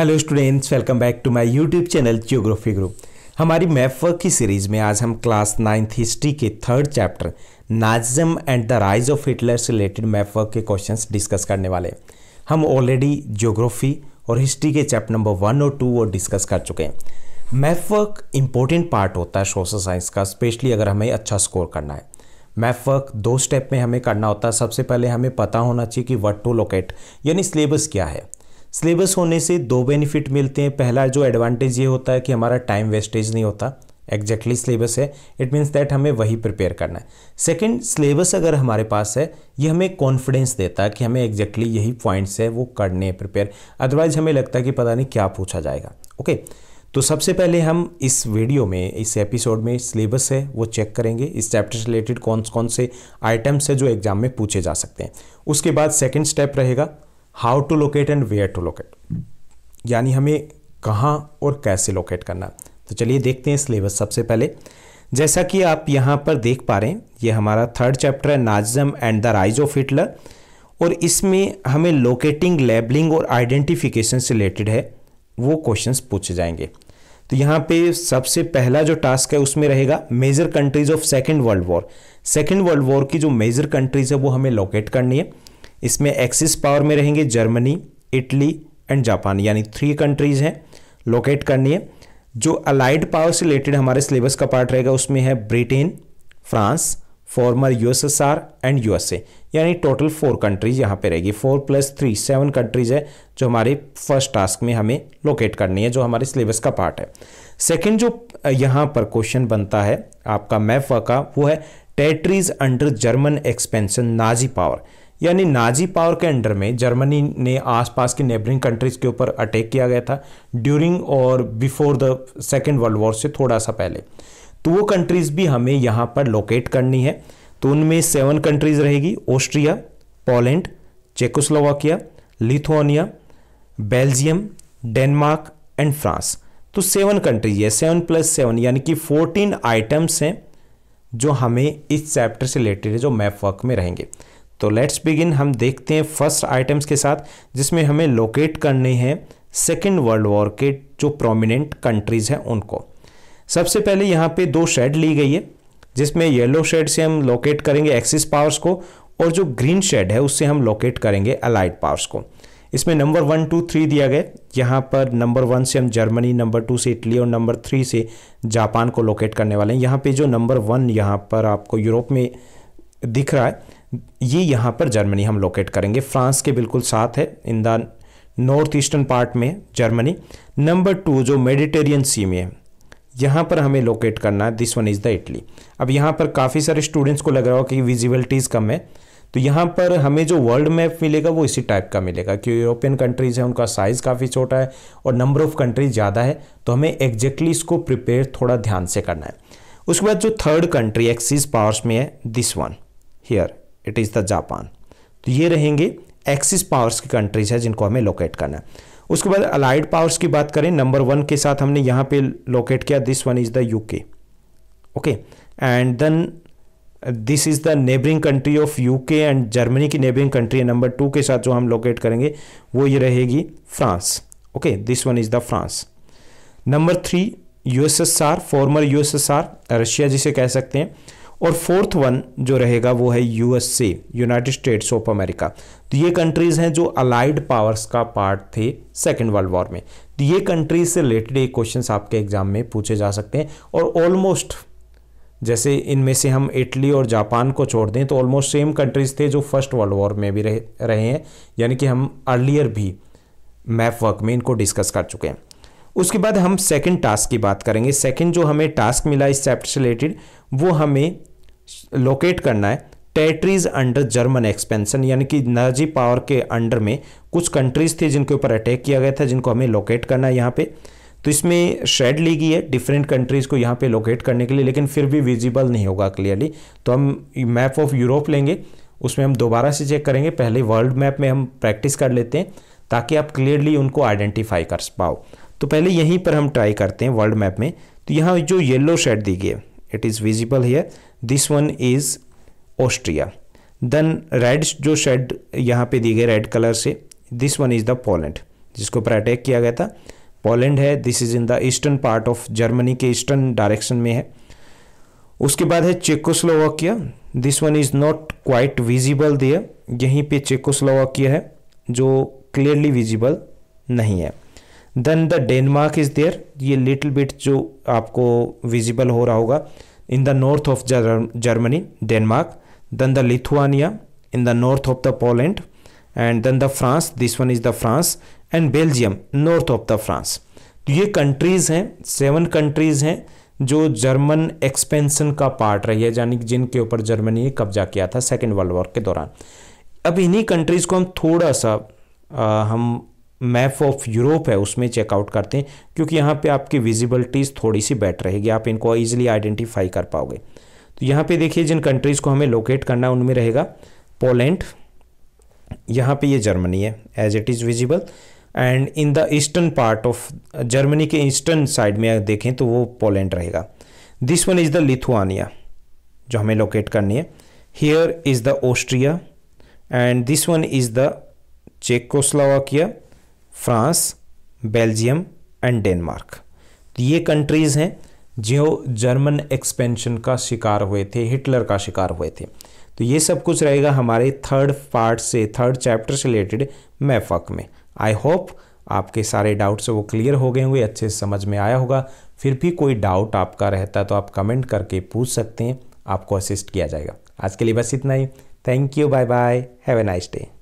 Hello students welcome back to my YouTube channel geography group हमारी map work की series में आज हम क्लास नाइन्थ हिस्ट्री के third chapter Nazism and the rise of Hitler से related map work के questions discuss करने वाले हैं हम ऑलरेडी जियोग्राफी और हिस्ट्री के चैप्टर नंबर वन और टू और डिस्कस कर चुके हैं मैप वर्क इंपॉर्टेंट पार्ट होता है सोशल साइंस का स्पेशली अगर हमें अच्छा स्कोर करना है मैप वर्क दो स्टेप में हमें करना होता है सबसे पहले हमें पता होना चाहिए कि वट टू लोकेट यानी सिलेबस क्या है सिलेबस होने से दो बेनिफिट मिलते हैं पहला जो एडवांटेज ये होता है कि हमारा टाइम वेस्टेज नहीं होता एग्जैक्टली सिलेबस है इट मीन्स दैट हमें वही प्रिपेयर करना है सेकेंड सिलेबस अगर हमारे पास है ये हमें कॉन्फिडेंस देता है कि हमें एग्जैक्टली exactly यही पॉइंट्स है वो करने हैं प्रिपेयर अदरवाइज हमें लगता है कि पता नहीं क्या पूछा जाएगा ओके okay? तो सबसे पहले हम इस वीडियो में इस एपिसोड में सिलेबस है वो चेक करेंगे इस चैप्टर से रिलेटेड कौन कौन से आइटम्स है जो एग्जाम में पूछे जा सकते हैं उसके बाद सेकेंड स्टेप रहेगा how to locate and where to locate यानी हमें कहाँ और कैसे लोकेट करना तो चलिए देखते हैं सिलेबस सबसे पहले जैसा कि आप यहाँ पर देख पा रहे हैं ये हमारा थर्ड चैप्टर है Nazism and the rise of Hitler और इसमें हमें लोकेटिंग लेबलिंग और आइडेंटिफिकेशन से रिलेटेड है वो क्वेश्चंस पूछे जाएंगे तो यहाँ पे सबसे पहला जो टास्क है उसमें रहेगा major countries of second world war second world war की जो मेजर कंट्रीज है वो हमें लोकेट करनी है इसमें एक्सिस पावर में रहेंगे जर्मनी इटली एंड जापान यानी थ्री कंट्रीज़ हैं लोकेट करनी है जो अलाइड पावर से रिलेटेड हमारे सिलेबस का पार्ट रहेगा उसमें है Britain France former USSR and USA यानी टोटल फोर कंट्रीज यहाँ पे रहेगी four plus three seven countries है जो हमारे फर्स्ट टास्क में हमें लोकेट करनी है जो हमारे सिलेबस का पार्ट है सेकेंड जो यहाँ पर क्वेश्चन बनता है आपका मैफा का वो है territories under German expansion Nazi power यानी नाजी पावर के अंडर में जर्मनी ने आसपास की नेबरिंग कंट्रीज़ के ऊपर अटैक किया गया था ड्यूरिंग और before the second world war से थोड़ा सा पहले तो वो कंट्रीज़ भी हमें यहाँ पर लोकेट करनी है तो उनमें सेवन कंट्रीज़ रहेगी Austria Poland Czechoslovakia Lithuania Belgium Denmark and France तो सेवन कंट्रीज है सेवन प्लस सेवन यानी कि फोर्टीन आइटम्स हैं जो हमें इस चैप्टर से रिलेटेड है जो मैप वर्क में रहेंगे तो लेट्स बिगिन हम देखते हैं फर्स्ट आइटम्स के साथ जिसमें हमें लोकेट करने हैं सेकेंड वर्ल्ड वॉर के जो प्रोमिनेंट कंट्रीज़ हैं उनको सबसे पहले यहाँ पे दो शेड ली गई है जिसमें येलो शेड से हम लोकेट करेंगे एक्सिस पावर्स को और जो ग्रीन शेड है उससे हम लोकेट करेंगे अलाइड पावर्स को इसमें नंबर वन टू थ्री दिया गया यहाँ पर नंबर वन से हम जर्मनी नंबर टू से इटली और नंबर थ्री से जापान को लोकेट करने वाले हैं यहाँ पे जो नंबर वन यहाँ पर आपको यूरोप में दिख रहा है ये यहाँ पर जर्मनी हम लोकेट करेंगे फ्रांस के बिल्कुल साथ है in the north eastern part में जर्मनी नंबर टू जो मेडिटेरियन सी में है यहाँ पर हमें लोकेट करना है this one is the Italy अब यहाँ पर काफ़ी सारे स्टूडेंट्स को लग रहा हो कि विजिबिलिटीज़ कम है तो यहाँ पर हमें जो वर्ल्ड मैप मिलेगा वो इसी टाइप का मिलेगा क्योंकि यूरोपियन कंट्रीज़ हैं उनका साइज़ काफ़ी छोटा है और नंबर ऑफ़ कंट्रीज ज़्यादा है तो हमें एग्जैक्टली इसको प्रिपेयर थोड़ा ध्यान से करना है उसके बाद जो थर्ड कंट्री एक्सिस पावर्स में है this one here it is the Japan तो ये रहेंगे एक्सिस पावर्स की कंट्रीज है जिनको हमें लोकेट करना है उसके बाद अलाइड पावर्स की बात करें नंबर वन के साथ हमने यहाँ पे लोकेट किया this one is the UK okay and then this is the neighbouring country of UK and Germany की नेबरिंग कंट्री है नंबर टू के साथ जो हम लोकेट करेंगे वो ये रहेगी France okay this one is the France number three USSR former USSR Russia जिसे कह सकते हैं और फोर्थ वन जो रहेगा वो है USA United States of America तो ये कंट्रीज़ हैं जो अलाइड पावर्स का पार्ट थे सेकेंड वर्ल्ड वॉर में तो ये कंट्रीज से रिलेटेड ये क्वेश्चन आपके एग्जाम में पूछे जा सकते हैं और ऑलमोस्ट जैसे इनमें से हम इटली और जापान को छोड़ दें तो ऑलमोस्ट सेम कंट्रीज थे जो फर्स्ट वर्ल्ड वॉर में भी रहे रहे हैं यानी कि हम अर्लियर भी मैप वर्क में इनको डिस्कस कर चुके हैं उसके बाद हम सेकंड टास्क की बात करेंगे सेकंड जो हमें टास्क मिला इस चैप्टर से रिलेटेड वो हमें लोकेट करना है टेरिटरीज अंडर जर्मन एक्सपेंशन यानी कि नाजी पावर के अंडर में कुछ कंट्रीज थे जिनके ऊपर अटैक किया गया था जिनको हमें लोकेट करना है यहाँ पे तो इसमें शेड ली गई है डिफरेंट कंट्रीज़ को यहाँ पे लोकेट करने के लिए लेकिन फिर भी विजिबल नहीं होगा क्लियरली तो हम मैप ऑफ यूरोप लेंगे उसमें हम दोबारा से चेक करेंगे पहले वर्ल्ड मैप में हम प्रैक्टिस कर लेते हैं ताकि आप क्लियरली उनको आइडेंटिफाई कर पाओ तो पहले यहीं पर हम ट्राई करते हैं वर्ल्ड मैप में तो यहाँ जो येलो शेड दी गई है it is visible here this one is Austria then red जो शेड यहाँ पे दी गई रेड कलर से this one is the Poland जिसके ऊपर अटैक किया गया था पोलैंड है this is in the eastern part of Germany के ईस्टर्न डायरेक्शन में है उसके बाद है Czechoslovakia this one is not quite visible दिए यहीं पे चेकोस्लोवाकिया है जो क्लियरली विजिबल नहीं है then the Denmark is there ये लिटिल बिट जो आपको विजिबल हो रहा होगा in the north of Germany, Denmark, then the Lithuania in the north of the Poland, and then the France, this one is the France, and Belgium, north of the France. तो ये countries हैं seven countries हैं जो German expansion का part रही है यानी जिनके ऊपर जर्मनी ने कब्जा किया था सेकेंड वर्ल्ड वॉर के दौरान अब इन्हीं कंट्रीज़ को हम थोड़ा सा आ, हम मैप ऑफ यूरोप है उसमें चेकआउट करते हैं क्योंकि यहाँ पे आपकी विजिबिलिटीज़ थोड़ी सी बेटर रहेगी आप इनको ईजिली आइडेंटिफाई कर पाओगे तो यहाँ पे देखिए जिन कंट्रीज़ को हमें लोकेट करना है उनमें रहेगा पोलैंड यहाँ पे ये जर्मनी है as it is visible and in the eastern part of Germany के ईस्टर्न साइड में देखें तो वो पोलैंड रहेगा this one is the Lithuania जो हमें लोकेट करनी है here is the Austria and this one is the Czechoslovakia France Belgium and Denmark तो ये कंट्रीज़ हैं जो जर्मन एक्सपेंशन का शिकार हुए थे हिटलर का शिकार हुए थे तो ये सब कुछ रहेगा हमारे थर्ड पार्ट से थर्ड चैप्टर से रिलेटेड मैफक में आई होप आपके सारे डाउट्स वो क्लियर हो गए होंगे अच्छे से समझ में आया होगा फिर भी कोई डाउट आपका रहता है तो आप कमेंट करके पूछ सकते हैं आपको असिस्ट किया जाएगा आज के लिए बस इतना ही thank you bye bye have a nice day